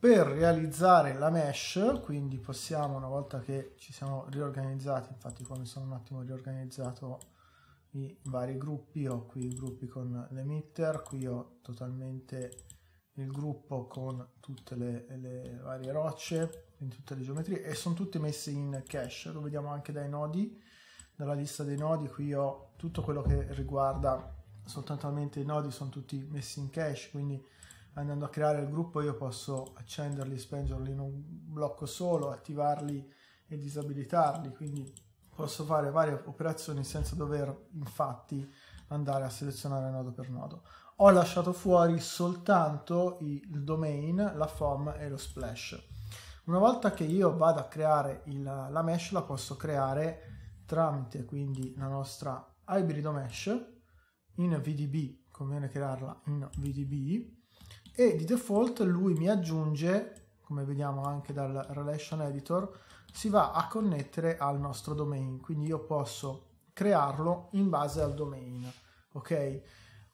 per realizzare la mesh quindi possiamo una volta che ci siamo riorganizzati infatti qua mi sono un attimo riorganizzato i vari gruppi ho qui i gruppi con l'emitter qui ho totalmente il gruppo con tutte le, le varie rocce in tutte le geometrie e sono tutte messe in cache lo vediamo anche dai nodi dalla lista dei nodi qui ho tutto quello che riguarda soltanto i nodi sono tutti messi in cache quindi andando a creare il gruppo io posso accenderli, spengerli in un blocco solo, attivarli e disabilitarli, quindi posso fare varie operazioni senza dover infatti andare a selezionare nodo per nodo. Ho lasciato fuori soltanto il domain, la form e lo splash. Una volta che io vado a creare il, la mesh la posso creare tramite quindi la nostra ibrido mesh in VDB, conviene crearla in VDB e di default lui mi aggiunge, come vediamo anche dal relation editor, si va a connettere al nostro domain, quindi io posso crearlo in base al domain, ok?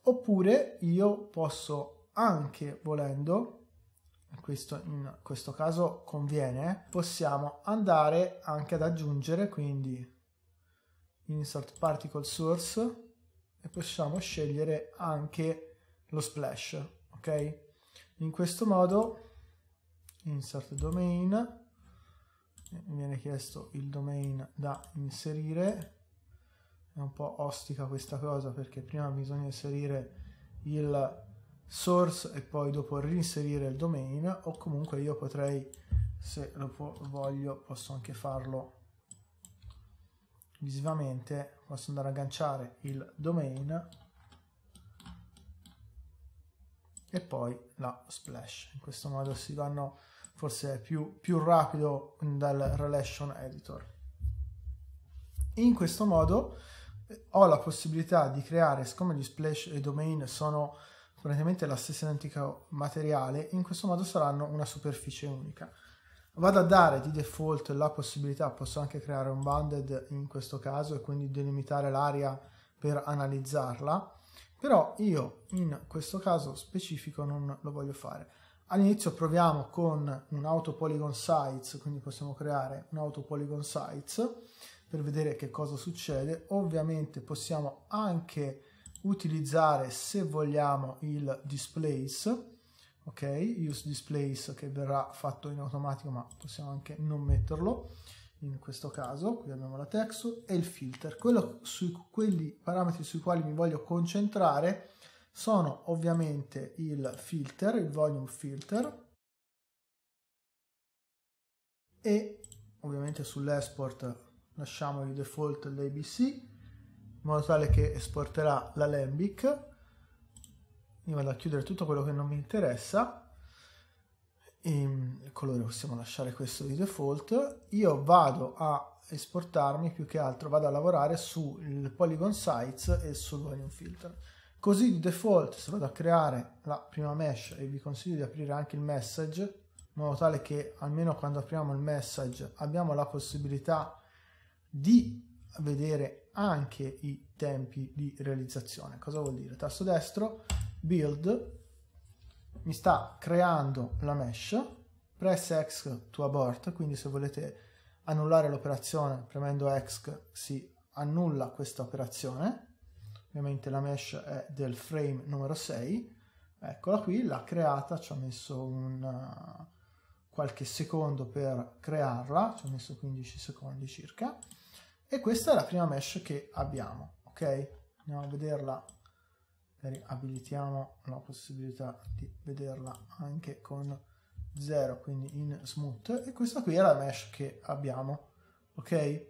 Oppure io posso anche volendo questo in questo caso conviene, possiamo andare anche ad aggiungere quindi insert particle source e possiamo scegliere anche lo splash, ok? in questo modo insert domain mi eh, viene chiesto il domain da inserire è un po' ostica questa cosa perché prima bisogna inserire il source e poi dopo reinserire il domain o comunque io potrei se lo voglio posso anche farlo visivamente posso andare a agganciare il domain e poi la splash. In questo modo si vanno forse più, più rapido dal relation editor. In questo modo eh, ho la possibilità di creare, siccome gli splash e domain sono praticamente la stessa identica materiale, in questo modo saranno una superficie unica. Vado a dare di default la possibilità, posso anche creare un banded in questo caso e quindi delimitare l'area per analizzarla però io in questo caso specifico non lo voglio fare. All'inizio proviamo con un auto polygon size, quindi possiamo creare un auto polygon size per vedere che cosa succede. Ovviamente possiamo anche utilizzare se vogliamo il displays, ok, use displays che verrà fatto in automatico ma possiamo anche non metterlo in questo caso, qui abbiamo la texture e il filter. Quello sui, quelli parametri sui quali mi voglio concentrare sono ovviamente il filter, il volume filter e ovviamente sull'export lasciamo il default l'ABC in modo tale che esporterà l'alembic. Io vado a chiudere tutto quello che non mi interessa il colore possiamo lasciare questo di default io vado a esportarmi più che altro vado a lavorare sul polygon size e sul volume filter così di default se vado a creare la prima mesh e vi consiglio di aprire anche il message in modo tale che almeno quando apriamo il message abbiamo la possibilità di vedere anche i tempi di realizzazione cosa vuol dire tasto destro build mi sta creando la mesh, press X to abort, quindi se volete annullare l'operazione premendo exec si annulla questa operazione, ovviamente la mesh è del frame numero 6, eccola qui, l'ha creata, ci ho messo un, eh, qualche secondo per crearla, ci ho messo 15 secondi circa, e questa è la prima mesh che abbiamo, ok? Andiamo a vederla abilitiamo la possibilità di vederla anche con 0 quindi in smooth e questa qui è la mesh che abbiamo ok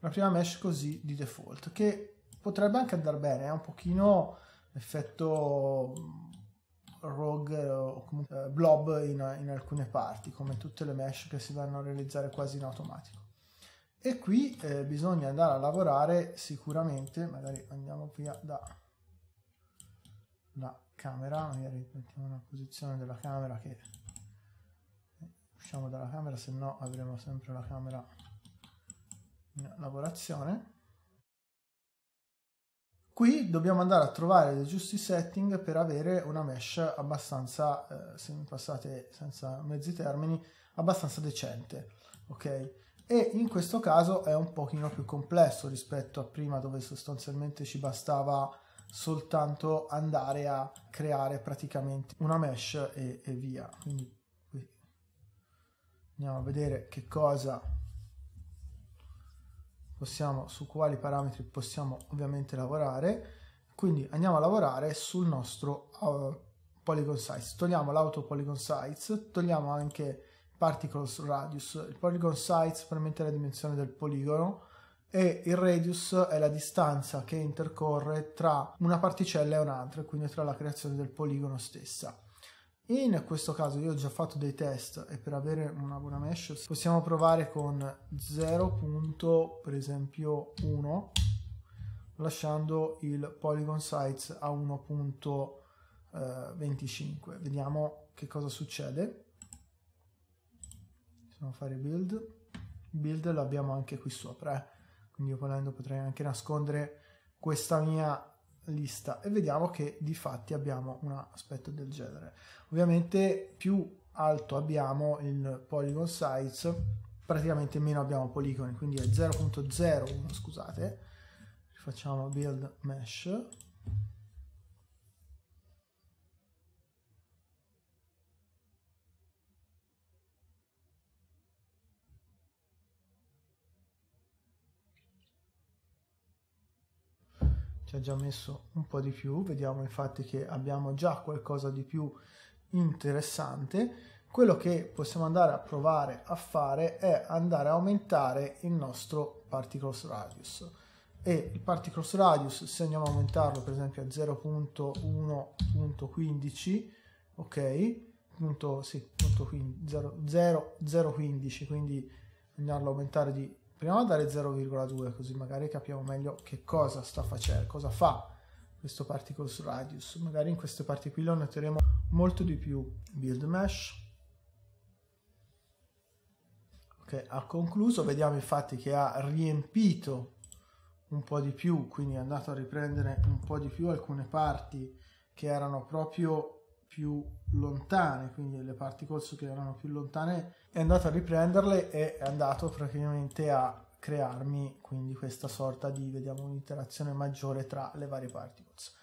la prima mesh così di default che potrebbe anche andare bene è un pochino effetto mm, rogue o comunque eh, blob in, in alcune parti come tutte le mesh che si vanno a realizzare quasi in automatico e qui eh, bisogna andare a lavorare sicuramente magari andiamo via da la camera, magari mettiamo una posizione della camera che eh, usciamo dalla camera, se no avremo sempre la camera in lavorazione. Qui dobbiamo andare a trovare dei giusti setting per avere una mesh abbastanza, eh, se mi passate senza mezzi termini, abbastanza decente, ok? E in questo caso è un pochino più complesso rispetto a prima dove sostanzialmente ci bastava soltanto andare a creare praticamente una mesh e, e via. Quindi qui andiamo a vedere che cosa possiamo, su quali parametri possiamo ovviamente lavorare. Quindi andiamo a lavorare sul nostro uh, polygon size. Togliamo l'auto polygon size, togliamo anche particles radius. Il polygon size permette la dimensione del poligono e il radius è la distanza che intercorre tra una particella e un'altra, quindi tra la creazione del poligono stessa. In questo caso io ho già fatto dei test e per avere una buona mesh possiamo provare con 0. per esempio 1 lasciando il polygon size a 1.25. Eh, Vediamo che cosa succede. Possiamo fare build. Build l'abbiamo anche qui sopra. Eh quindi io volendo potrei anche nascondere questa mia lista e vediamo che di fatti abbiamo un aspetto del genere ovviamente più alto abbiamo il polygon size praticamente meno abbiamo poligoni quindi è 0.01 scusate facciamo build mesh ci ha già messo un po' di più, vediamo infatti che abbiamo già qualcosa di più interessante. Quello che possiamo andare a provare a fare è andare a aumentare il nostro particles radius e il particles radius se andiamo a aumentarlo per esempio a 0.1.15 ok punto, sì, punto 0.015 quindi andarlo a aumentare di Proviamo a dare 0,2 così magari capiamo meglio che cosa sta facendo, cosa fa questo particles radius. Magari in queste parti qui lo noteremo molto di più. Build mesh. Ok, ha concluso. Vediamo infatti che ha riempito un po' di più, quindi è andato a riprendere un po' di più alcune parti che erano proprio più lontane, quindi le particles che erano più lontane, è andato a riprenderle e è andato praticamente a crearmi quindi questa sorta di, vediamo, un'interazione maggiore tra le varie particles.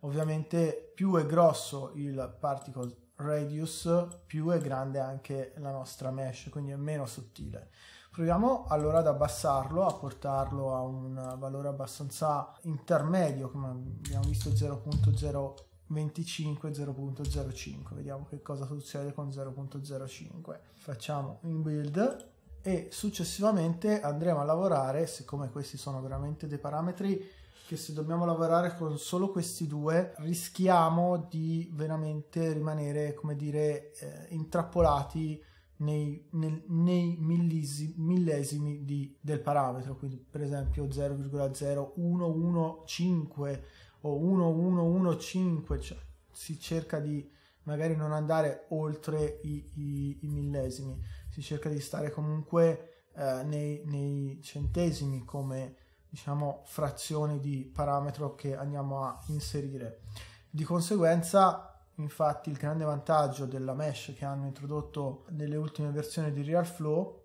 Ovviamente più è grosso il particle radius, più è grande anche la nostra mesh, quindi è meno sottile. Proviamo allora ad abbassarlo, a portarlo a un valore abbastanza intermedio, come abbiamo visto 0.0 25 0.05 vediamo che cosa succede con 0.05 facciamo in build e successivamente andremo a lavorare siccome questi sono veramente dei parametri che se dobbiamo lavorare con solo questi due rischiamo di veramente rimanere come dire eh, intrappolati nei, nel, nei millesi, millesimi di, del parametro quindi per esempio 0,0115 o 1,115, cioè si cerca di magari non andare oltre i, i, i millesimi, si cerca di stare comunque eh, nei, nei, centesimi come diciamo frazione di parametro che andiamo a inserire. Di conseguenza, infatti, il grande vantaggio della mesh che hanno introdotto nelle ultime versioni di RealFlow,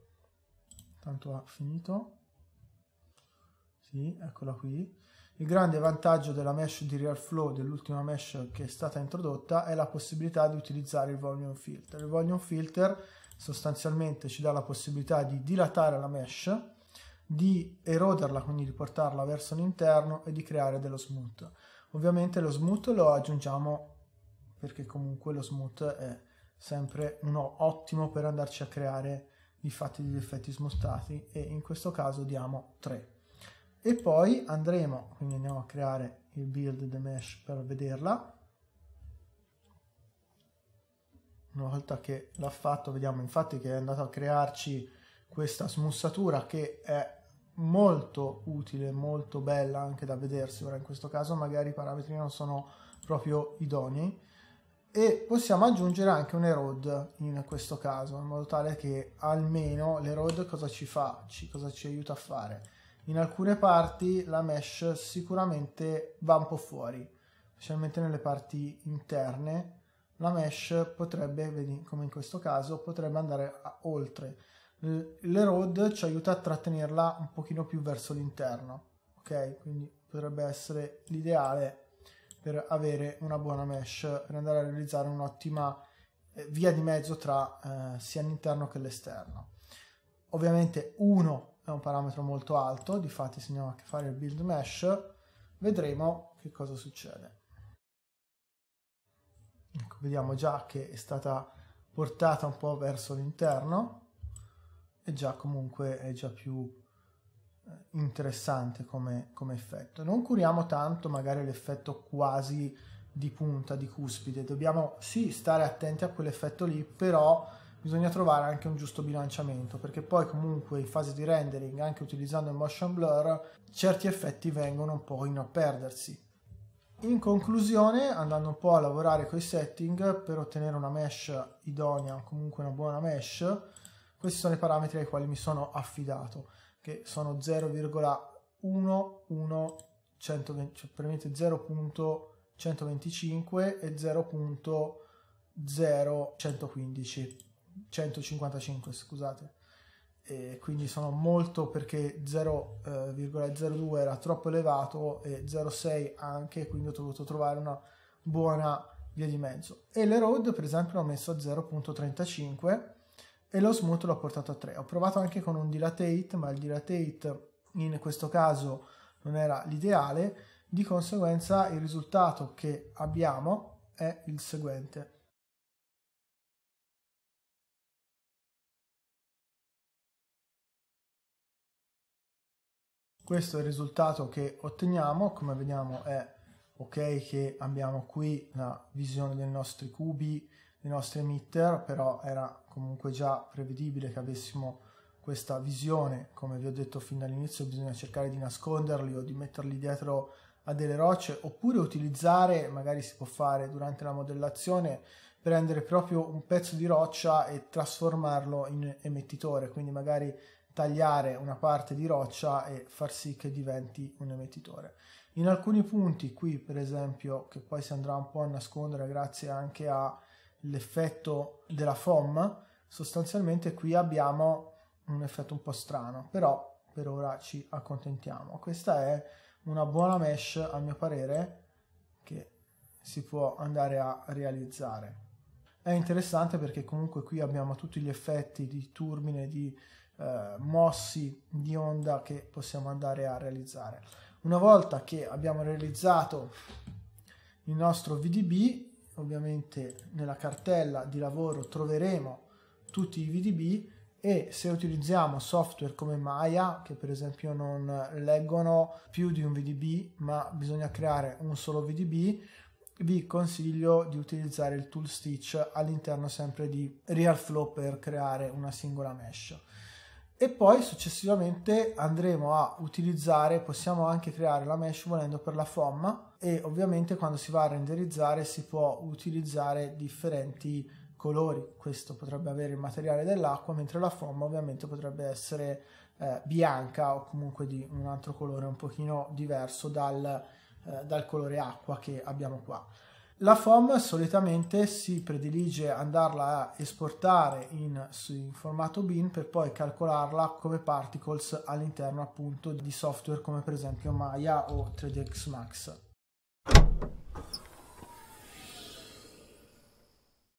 tanto ha finito, sì, eccola qui, il grande vantaggio della mesh di Real Flow, dell'ultima mesh che è stata introdotta, è la possibilità di utilizzare il volume filter. Il volume filter sostanzialmente ci dà la possibilità di dilatare la mesh, di eroderla, quindi di portarla verso l'interno e di creare dello smooth. Ovviamente lo smooth lo aggiungiamo perché comunque lo smooth è sempre uno ottimo per andarci a creare i fatti degli effetti smoothati e in questo caso diamo 3 e poi andremo, quindi andiamo a creare il build the mesh per vederla. Una volta che l'ha fatto vediamo infatti che è andato a crearci questa smussatura che è molto utile, molto bella anche da vedersi, ora in questo caso magari i parametri non sono proprio idonei e possiamo aggiungere anche un erode in questo caso in modo tale che almeno l'erode cosa ci fa, ci, cosa ci aiuta a fare? in alcune parti la mesh sicuramente va un po' fuori, specialmente nelle parti interne. La mesh potrebbe, come in questo caso, potrebbe andare a, oltre. Le road ci aiuta a trattenerla un pochino più verso l'interno, ok? Quindi potrebbe essere l'ideale per avere una buona mesh, per andare a realizzare un'ottima eh, via di mezzo tra eh, sia l'interno che l'esterno. Ovviamente uno è un parametro molto alto, difatti fatti se andiamo a che fare il build mesh vedremo che cosa succede. Ecco, vediamo già che è stata portata un po' verso l'interno e già comunque è già più eh, interessante come, come effetto. Non curiamo tanto magari l'effetto quasi di punta, di cuspide, dobbiamo sì stare attenti a quell'effetto lì, però bisogna trovare anche un giusto bilanciamento perché poi comunque in fase di rendering anche utilizzando il motion blur certi effetti vengono un po' in a perdersi in conclusione andando un po' a lavorare con i setting per ottenere una mesh idonea comunque una buona mesh questi sono i parametri ai quali mi sono affidato che sono 0,11120 cioè 0.125 e 0.0115 155, scusate. E quindi sono molto perché 0,02 eh, era troppo elevato e 0,6 anche, quindi ho dovuto trovare una buona via di mezzo. E le road, per esempio, l'ho messo a 0,35 e lo smooth l'ho portato a 3. Ho provato anche con un dilatate, ma il dilatate in questo caso non era l'ideale, di conseguenza il risultato che abbiamo è il seguente. Questo è il risultato che otteniamo, come vediamo è ok che abbiamo qui la visione dei nostri cubi, dei nostri emitter, però era comunque già prevedibile che avessimo questa visione, come vi ho detto fin dall'inizio bisogna cercare di nasconderli o di metterli dietro a delle rocce oppure utilizzare, magari si può fare durante la modellazione, prendere proprio un pezzo di roccia e trasformarlo in emettitore, quindi magari tagliare una parte di roccia e far sì che diventi un emettitore. In alcuni punti qui, per esempio, che poi si andrà un po' a nascondere grazie anche all'effetto della FOM, sostanzialmente qui abbiamo un effetto un po' strano, però per ora ci accontentiamo. Questa è una buona mesh, a mio parere, che si può andare a realizzare. È interessante perché comunque qui abbiamo tutti gli effetti di turbine, di eh, mossi di onda che possiamo andare a realizzare. Una volta che abbiamo realizzato il nostro VDB, ovviamente nella cartella di lavoro troveremo tutti i VDB e se utilizziamo software come Maya, che per esempio non leggono più di un VDB, ma bisogna creare un solo VDB, vi consiglio di utilizzare il tool stitch all'interno sempre di RealFlow per creare una singola mesh e poi successivamente andremo a utilizzare, possiamo anche creare la mesh volendo per la FOM e ovviamente quando si va a renderizzare si può utilizzare differenti colori, questo potrebbe avere il materiale dell'acqua mentre la FOM ovviamente potrebbe essere eh, bianca o comunque di un altro colore un pochino diverso dal, eh, dal colore acqua che abbiamo qua. La FOM solitamente si predilige andarla a esportare in, in, formato BIN per poi calcolarla come particles all'interno appunto di software come per esempio Maya o 3 dx Max.